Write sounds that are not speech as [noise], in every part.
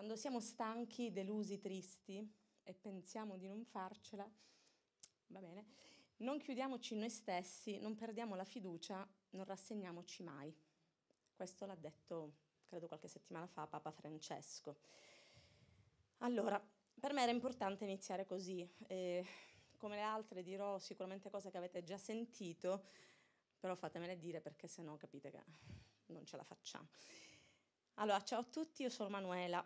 Quando siamo stanchi, delusi, tristi e pensiamo di non farcela, va bene, non chiudiamoci noi stessi, non perdiamo la fiducia, non rassegniamoci mai. Questo l'ha detto, credo, qualche settimana fa Papa Francesco. Allora, per me era importante iniziare così. Eh, come le altre dirò sicuramente cose che avete già sentito, però fatemele dire perché sennò capite che non ce la facciamo. Allora, ciao a tutti, io sono Manuela,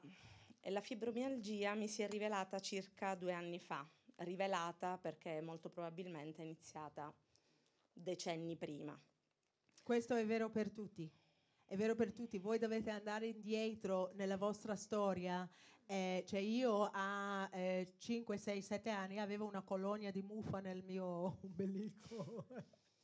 la fibromialgia mi si è rivelata circa due anni fa, rivelata perché molto probabilmente è iniziata decenni prima. Questo è vero per tutti. È vero per tutti, voi dovete andare indietro nella vostra storia. Eh, cioè io a eh, 5, 6, 7 anni avevo una colonia di muffa nel mio [laughs] ombelico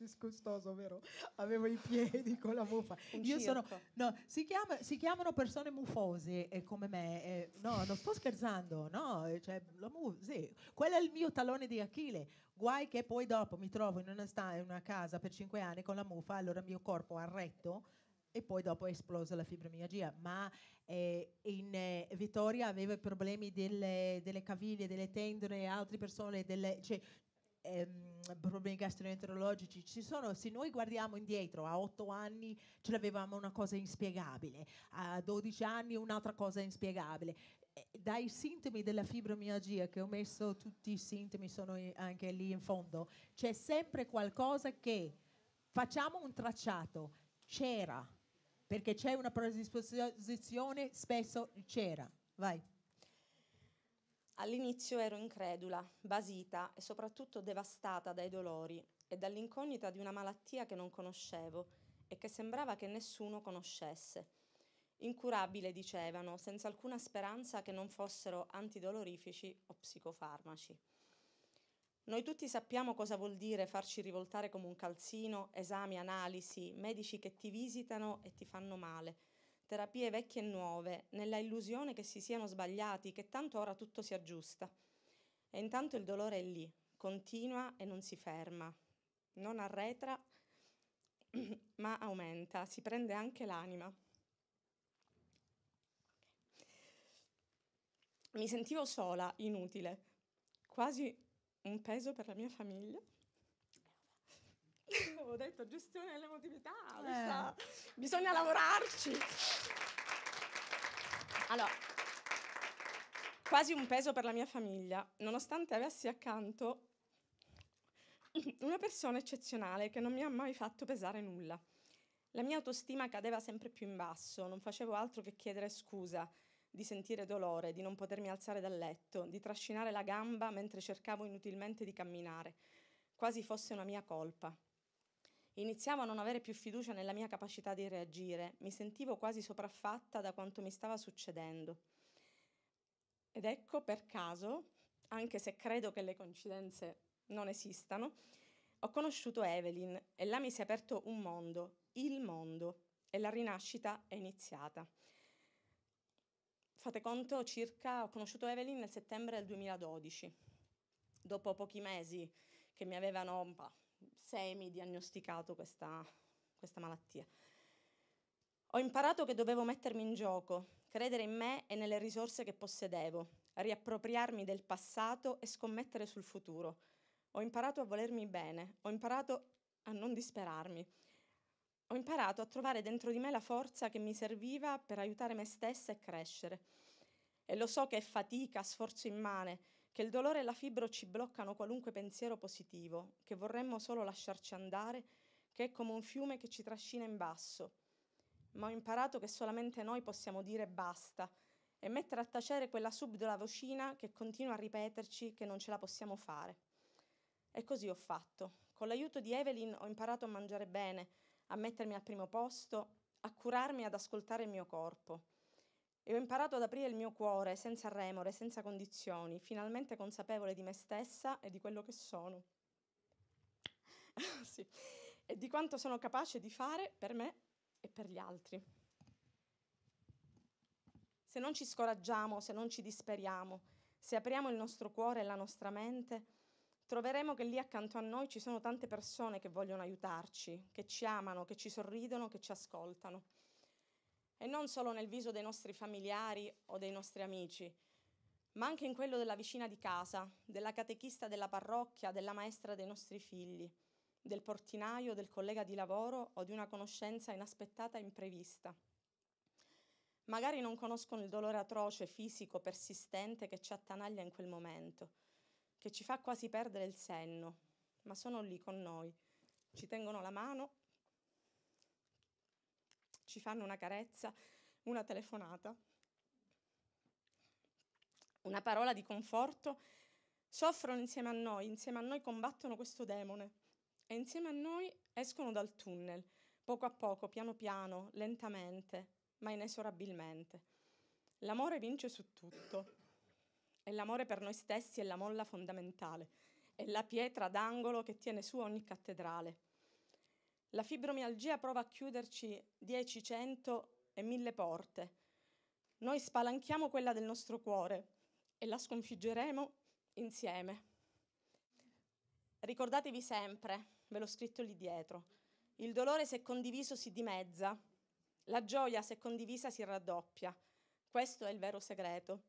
disgustoso, vero? Avevo i piedi con la muffa. Un Io sono, no, si, chiama, si, chiamano persone muffose eh, come me. Eh, no, non sto scherzando, no, eh, cioè, mu- sì. quello è il mio talone di Achille. Guai che poi dopo mi trovo in una, sta- in una casa per cinque anni con la muffa, allora il mio corpo ha retto e poi dopo è esplosa la fibromialgia, ma eh, in eh, Vittoria aveva problemi delle, delle, caviglie, delle tendine, altre persone, delle, cioè, ehm, problemi gastroenterologici ci sono, se noi guardiamo indietro, a 8 anni ce l'avevamo una cosa inspiegabile, a 12 anni un'altra cosa inspiegabile. Eh, dai sintomi della fibromialgia che ho messo, tutti i sintomi sono anche lì in fondo, c'è sempre qualcosa che facciamo un tracciato, c'era, perché c'è una predisposizione, spesso c'era. Vai. All'inizio ero incredula, basita e soprattutto devastata dai dolori e dall'incognita di una malattia che non conoscevo e che sembrava che nessuno conoscesse. Incurabile, dicevano, senza alcuna speranza che non fossero antidolorifici o psicofarmaci. Noi tutti sappiamo cosa vuol dire farci rivoltare come un calzino, esami, analisi, medici che ti visitano e ti fanno male terapie vecchie e nuove, nella illusione che si siano sbagliati, che tanto ora tutto si aggiusta. E intanto il dolore è lì, continua e non si ferma, non arretra, [clears throat] ma aumenta, si prende anche l'anima. Mi sentivo sola, inutile, quasi un peso per la mia famiglia. Ho detto gestione dell'emotività, eh. bisogna lavorarci. Allora, quasi un peso per la mia famiglia, nonostante avessi accanto una persona eccezionale che non mi ha mai fatto pesare nulla. La mia autostima cadeva sempre più in basso, non facevo altro che chiedere scusa, di sentire dolore, di non potermi alzare dal letto, di trascinare la gamba mentre cercavo inutilmente di camminare, quasi fosse una mia colpa. Iniziavo a non avere più fiducia nella mia capacità di reagire, mi sentivo quasi sopraffatta da quanto mi stava succedendo. Ed ecco per caso, anche se credo che le coincidenze non esistano, ho conosciuto Evelyn e là mi si è aperto un mondo, il mondo, e la rinascita è iniziata. Fate conto, circa ho conosciuto Evelyn nel settembre del 2012, dopo pochi mesi che mi avevano semi-diagnosticato questa, questa malattia. Ho imparato che dovevo mettermi in gioco, credere in me e nelle risorse che possedevo, riappropriarmi del passato e scommettere sul futuro. Ho imparato a volermi bene, ho imparato a non disperarmi. Ho imparato a trovare dentro di me la forza che mi serviva per aiutare me stessa e crescere. E lo so che è fatica, sforzo immane, che il dolore e la fibro ci bloccano qualunque pensiero positivo, che vorremmo solo lasciarci andare, che è come un fiume che ci trascina in basso. Ma ho imparato che solamente noi possiamo dire basta e mettere a tacere quella subdola vocina che continua a ripeterci che non ce la possiamo fare. E così ho fatto. Con l'aiuto di Evelyn ho imparato a mangiare bene, a mettermi al primo posto, a curarmi e ad ascoltare il mio corpo. E ho imparato ad aprire il mio cuore senza remore, senza condizioni, finalmente consapevole di me stessa e di quello che sono. [laughs] sì. E di quanto sono capace di fare per me e per gli altri. Se non ci scoraggiamo, se non ci disperiamo, se apriamo il nostro cuore e la nostra mente, troveremo che lì accanto a noi ci sono tante persone che vogliono aiutarci, che ci amano, che ci sorridono, che ci ascoltano e non solo nel viso dei nostri familiari o dei nostri amici, ma anche in quello della vicina di casa, della catechista della parrocchia, della maestra dei nostri figli, del portinaio, del collega di lavoro o di una conoscenza inaspettata e imprevista. Magari non conoscono il dolore atroce, fisico, persistente che ci attanaglia in quel momento, che ci fa quasi perdere il senno, ma sono lì con noi, ci tengono la mano ci fanno una carezza, una telefonata, una parola di conforto, soffrono insieme a noi, insieme a noi combattono questo demone e insieme a noi escono dal tunnel, poco a poco, piano piano, lentamente, ma inesorabilmente. L'amore vince su tutto e l'amore per noi stessi è la molla fondamentale, è la pietra d'angolo che tiene su ogni cattedrale. La fibromialgia prova a chiuderci 10, 100 e 1000 porte. Noi spalanchiamo quella del nostro cuore e la sconfiggeremo insieme. Ricordatevi sempre, ve l'ho scritto lì dietro, il dolore se condiviso si dimezza, la gioia se condivisa si raddoppia. Questo è il vero segreto.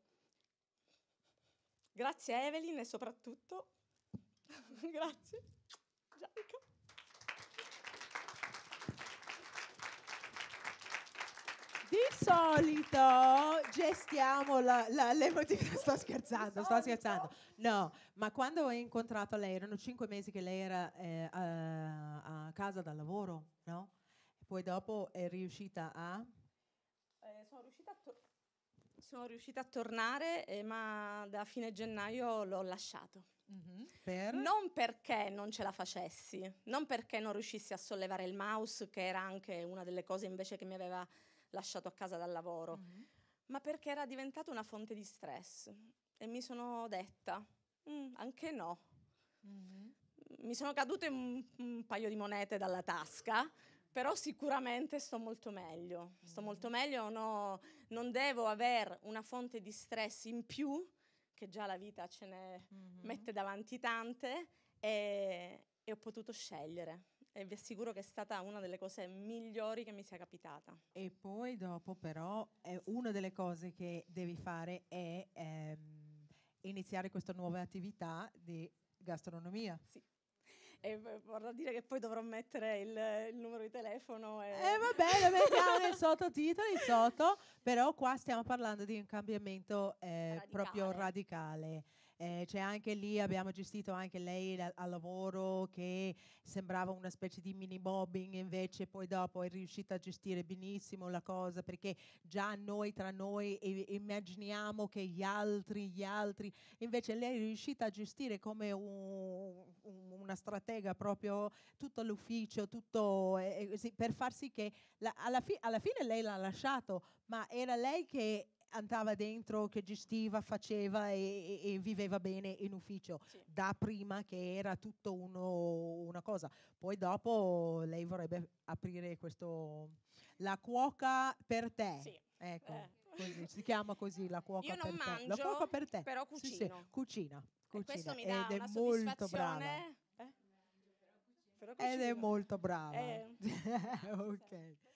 Grazie a Evelyn e soprattutto [laughs] grazie Gianca. Di solito gestiamo la, la, l'emotività, [laughs] sto scherzando, sto scherzando. No, ma quando ho incontrato lei, erano cinque mesi che lei era eh, a, a, casa dal lavoro, no? E poi dopo è riuscita a... Eh, sono, riuscita a to- sono riuscita a tornare, eh, ma da fine gennaio l'ho lasciato. Mm-hmm. Per? Non perché non ce la facessi, non perché non riuscissi a sollevare il mouse, che era anche una delle cose invece che mi aveva lasciato a casa dal lavoro, mm-hmm. ma perché era diventata una fonte di stress. E mi sono detta, mm, anche no. Mm-hmm. Mi sono cadute un, un paio di monete dalla tasca, però sicuramente sto molto meglio. Sto mm-hmm. molto meglio, no, non devo avere una fonte di stress in più, che già la vita ce ne mm-hmm. mette davanti tante, e, e, ho potuto scegliere e vi assicuro che è stata una delle cose migliori che mi sia capitata. E poi dopo però eh, una delle cose che devi fare è ehm, iniziare questa nuova attività di gastronomia. Sì. E vorrà dire che poi dovrò mettere il, il numero di telefono. E eh, va bene, mettiamo nei sottotitoli sotto, però qua stiamo parlando di un cambiamento eh, radicale. proprio radicale. Eh, c'è anche lì, abbiamo gestito anche lei al, lavoro che sembrava una specie di mini mobbing, invece poi dopo è riuscita a gestire benissimo la cosa perché già noi tra noi immaginiamo che gli altri, gli altri, invece lei è riuscita a gestire come un, una stratega proprio tutto l'ufficio, tutto, eh, eh per far sì che la, alla, fi, alla fine lei l'ha lasciato, ma era lei che andava dentro, che gestiva, faceva e, e, viveva bene in ufficio sì. da prima che era tutto uno, una cosa. Poi dopo lei vorrebbe aprire questo la cuoca per te. Sì. Ecco, eh. così, si chiama così la cuoca Io non per mangio, te. La cuoca per te. Però cucino. Sì, sì, cucina, cucina. questo mi dà eh? Ed è molto brava. Eh? Ed è molto brava. Eh. ok.